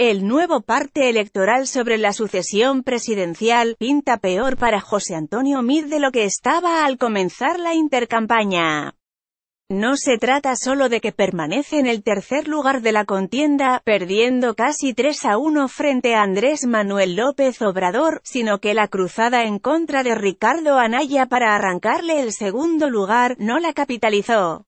El nuevo parte electoral sobre la sucesión presidencial pinta peor para José Antonio Mid de lo que estaba al comenzar la intercampaña. No se trata solo de que permanece en el tercer lugar de la contienda, perdiendo casi 3 a 1 frente a Andrés Manuel López Obrador, sino que la cruzada en contra de Ricardo Anaya para arrancarle el segundo lugar no la capitalizó.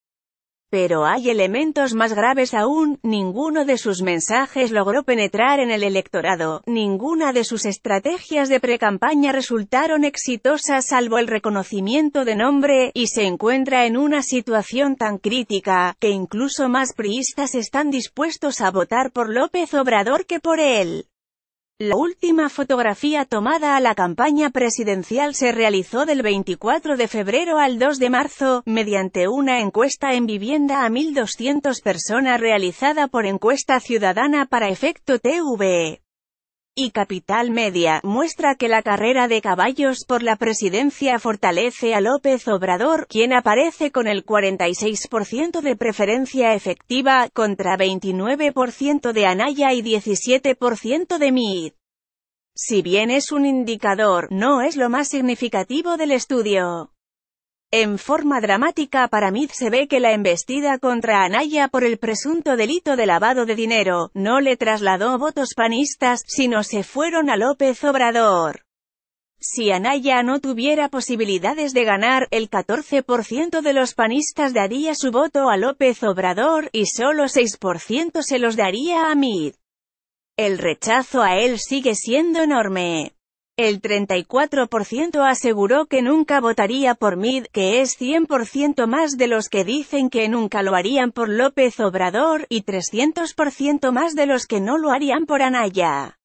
Pero hay elementos más graves aún, ninguno de sus mensajes logró penetrar en el electorado, ninguna de sus estrategias de precampaña resultaron exitosas salvo el reconocimiento de nombre, y se encuentra en una situación tan crítica, que incluso más priistas están dispuestos a votar por López Obrador que por él. La última fotografía tomada a la campaña presidencial se realizó del 24 de febrero al 2 de marzo, mediante una encuesta en vivienda a 1.200 personas realizada por Encuesta Ciudadana para Efecto TV y Capital Media, muestra que la carrera de caballos por la presidencia fortalece a López Obrador, quien aparece con el 46% de preferencia efectiva, contra 29% de Anaya y 17% de Mid. Si bien es un indicador, no es lo más significativo del estudio. En forma dramática para Mid se ve que la embestida contra Anaya por el presunto delito de lavado de dinero, no le trasladó votos panistas, sino se fueron a López Obrador. Si Anaya no tuviera posibilidades de ganar, el 14% de los panistas daría su voto a López Obrador, y solo 6% se los daría a Mid. El rechazo a él sigue siendo enorme. El 34% aseguró que nunca votaría por Mid, que es 100% más de los que dicen que nunca lo harían por López Obrador, y 300% más de los que no lo harían por Anaya.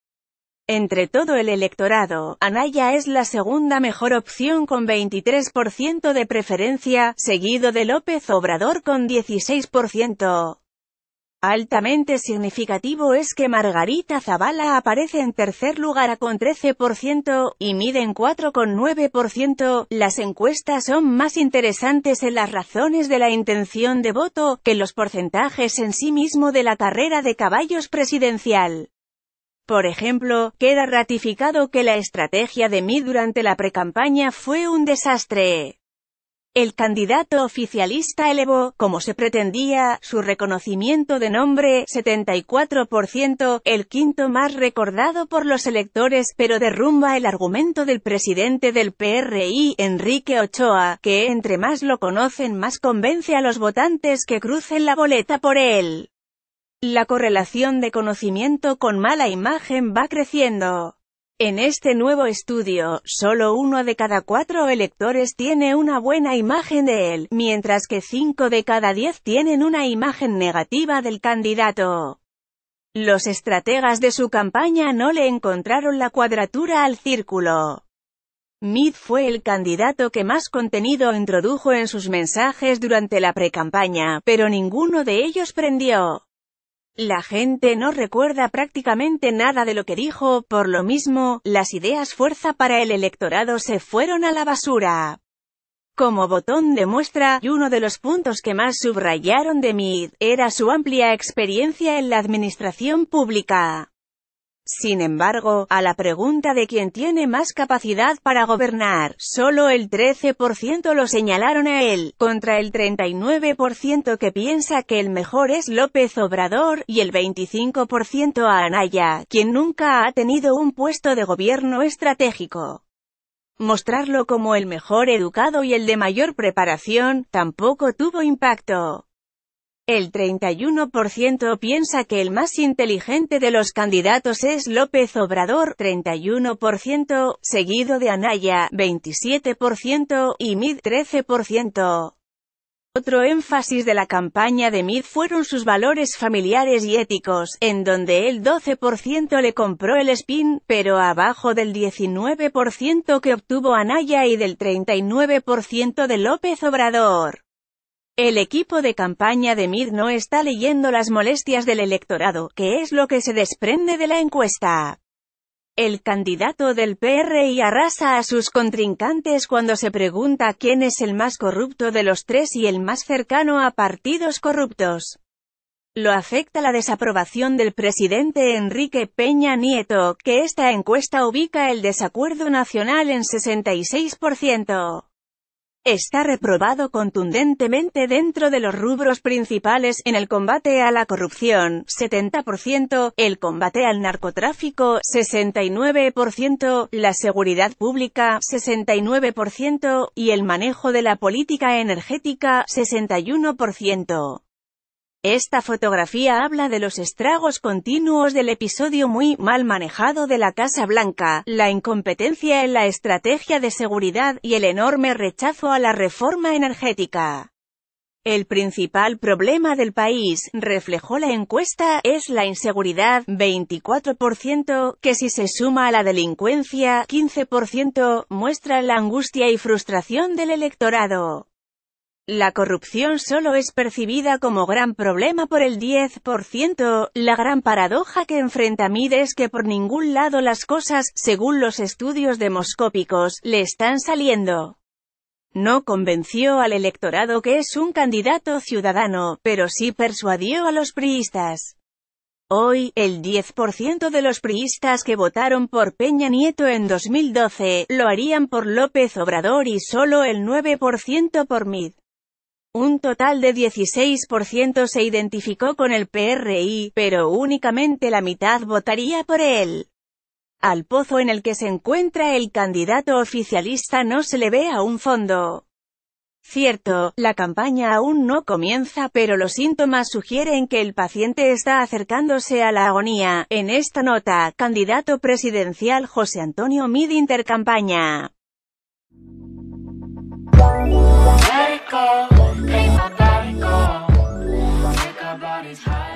Entre todo el electorado, Anaya es la segunda mejor opción con 23% de preferencia, seguido de López Obrador con 16%. Altamente significativo es que Margarita Zavala aparece en tercer lugar con 13% y en 4,9%. Las encuestas son más interesantes en las razones de la intención de voto que los porcentajes en sí mismo de la carrera de caballos presidencial. Por ejemplo, queda ratificado que la estrategia de Mid durante la precampaña fue un desastre. El candidato oficialista elevó, como se pretendía, su reconocimiento de nombre, 74%, el quinto más recordado por los electores, pero derrumba el argumento del presidente del PRI, Enrique Ochoa, que entre más lo conocen más convence a los votantes que crucen la boleta por él. La correlación de conocimiento con mala imagen va creciendo. En este nuevo estudio, solo uno de cada cuatro electores tiene una buena imagen de él, mientras que cinco de cada diez tienen una imagen negativa del candidato. Los estrategas de su campaña no le encontraron la cuadratura al círculo. Mead fue el candidato que más contenido introdujo en sus mensajes durante la precampaña, pero ninguno de ellos prendió. La gente no recuerda prácticamente nada de lo que dijo, por lo mismo, las ideas fuerza para el electorado se fueron a la basura. Como botón de muestra, y uno de los puntos que más subrayaron de Mead, era su amplia experiencia en la administración pública. Sin embargo, a la pregunta de quién tiene más capacidad para gobernar, solo el 13% lo señalaron a él, contra el 39% que piensa que el mejor es López Obrador, y el 25% a Anaya, quien nunca ha tenido un puesto de gobierno estratégico. Mostrarlo como el mejor educado y el de mayor preparación, tampoco tuvo impacto. El 31% piensa que el más inteligente de los candidatos es López Obrador, 31%, seguido de Anaya, 27%, y Mid, 13%. Otro énfasis de la campaña de Mid fueron sus valores familiares y éticos, en donde el 12% le compró el spin, pero abajo del 19% que obtuvo Anaya y del 39% de López Obrador. El equipo de campaña de MIR no está leyendo las molestias del electorado, que es lo que se desprende de la encuesta. El candidato del PRI arrasa a sus contrincantes cuando se pregunta quién es el más corrupto de los tres y el más cercano a partidos corruptos. Lo afecta la desaprobación del presidente Enrique Peña Nieto, que esta encuesta ubica el desacuerdo nacional en 66%. Está reprobado contundentemente dentro de los rubros principales, en el combate a la corrupción, 70%, el combate al narcotráfico, 69%, la seguridad pública, 69%, y el manejo de la política energética, 61%. Esta fotografía habla de los estragos continuos del episodio muy mal manejado de la Casa Blanca, la incompetencia en la estrategia de seguridad y el enorme rechazo a la reforma energética. El principal problema del país, reflejó la encuesta, es la inseguridad, 24%, que si se suma a la delincuencia, 15%, muestra la angustia y frustración del electorado. La corrupción solo es percibida como gran problema por el 10%, la gran paradoja que enfrenta Mid es que por ningún lado las cosas, según los estudios demoscópicos, le están saliendo. No convenció al electorado que es un candidato ciudadano, pero sí persuadió a los priistas. Hoy, el 10% de los priistas que votaron por Peña Nieto en 2012, lo harían por López Obrador y solo el 9% por Mid. Un total de 16% se identificó con el PRI, pero únicamente la mitad votaría por él. Al pozo en el que se encuentra el candidato oficialista no se le ve a un fondo. Cierto, la campaña aún no comienza pero los síntomas sugieren que el paciente está acercándose a la agonía. En esta nota, candidato presidencial José Antonio Mid intercampaña. body go, make body call. Take our bodies high.